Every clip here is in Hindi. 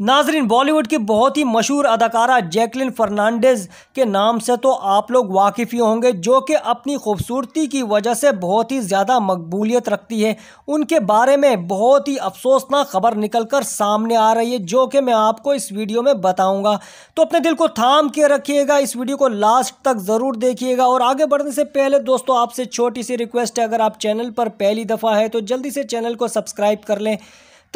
नाजरीन बॉलीवुड की बहुत ही मशहूर अदाकारा जैकलिन फर्नांडेज के नाम से तो आप लोग वाकिफ़ ही होंगे जो कि अपनी खूबसूरती की वजह से बहुत ही ज़्यादा मकबूलियत रखती है उनके बारे में बहुत ही अफसोसनाक खबर निकलकर सामने आ रही है जो कि मैं आपको इस वीडियो में बताऊंगा तो अपने दिल को थाम के रखिएगा इस वीडियो को लास्ट तक ज़रूर देखिएगा और आगे बढ़ने से पहले दोस्तों आपसे छोटी सी रिक्वेस्ट है अगर आप चैनल पर पहली दफ़ा है तो जल्दी से चैनल को सब्सक्राइब कर लें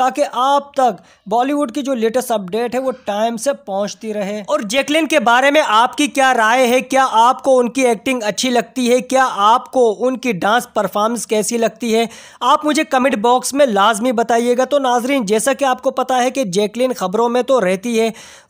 ताकि आप तक बॉलीवुड की जो लेटेस्ट अपडेट है वो टाइम से पहुंचती रहे और जैकलिन के बारे में आपकी क्या राय है क्या आपको उनकी एक्टिंग अच्छी लगती है क्या आपको उनकी डांस परफॉर्मेंस कैसी लगती है आप मुझे कमेंट बॉक्स में लाजमी बताइएगा तो नाजरीन जैसा कि आपको पता है कि जैकलिन खबरों में तो रहती है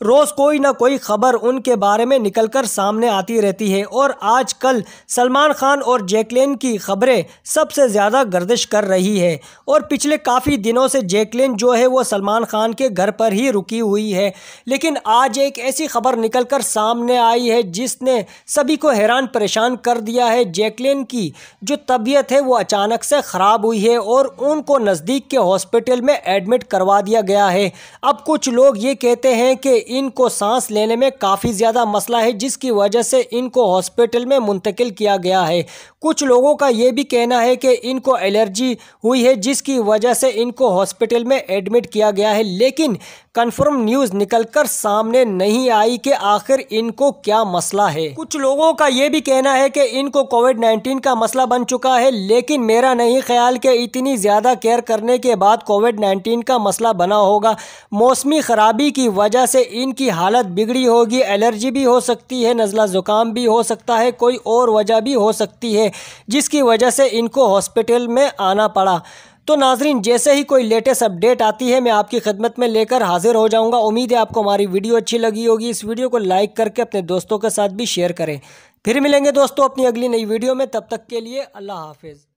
रोज़ कोई ना कोई खबर उनके बारे में निकल कर सामने आती रहती है और कल सलमान खान और जैकलिन की खबरें सबसे ज़्यादा गर्दिश कर रही है और पिछले काफ़ी दिनों से जैकलिन जैकलिन जो है वो सलमान खान के घर पर ही रुकी हुई है लेकिन आज एक ऐसी खबर निकलकर सामने आई है जिसने सभी को हैरान परेशान कर दिया है जैकलिन की जो तबीयत है वो अचानक से ख़राब हुई है और उनको नज़दीक के हॉस्पिटल में एडमिट करवा दिया गया है अब कुछ लोग ये कहते हैं कि इनको सांस लेने में काफ़ी ज़्यादा मसला है जिसकी वजह से इनको हॉस्पिटल में मुंतकिल किया गया है कुछ लोगों का ये भी कहना है कि इनको एलर्जी हुई है जिसकी वजह से इनको हॉस्पिटल हॉस्पिटल में एडमिट किया गया है लेकिन कंफर्म न्यूज निकलकर सामने नहीं आई कि आखिर इनको क्या मसला है कुछ लोगों का ये भी कहना है कि इनको कोविड 19 का मसला बन चुका है लेकिन मेरा नहीं ख्याल कि इतनी ज़्यादा केयर करने के बाद कोविड 19 का मसला बना होगा मौसमी ख़राबी की वजह से इनकी हालत बिगड़ी होगी एलर्जी भी हो सकती है नज़ला ज़ुकाम भी हो सकता है कोई और वजह भी हो सकती है जिसकी वजह से इनको हॉस्पिटल में आना पड़ा तो नाजरीन जैसे ही कोई लेटेस्ट अपडेट आती है मैं आपकी खदमत में लेकर हाजिर हो जाऊँगा उम्मीद है आपको हमारी वीडियो अच्छी लगी होगी इस वीडियो को लाइक करके अपने दोस्तों के साथ भी शेयर करें फिर मिलेंगे दोस्तों अपनी अगली नई वीडियो में तब तक के लिए अल्लाह हाफिज़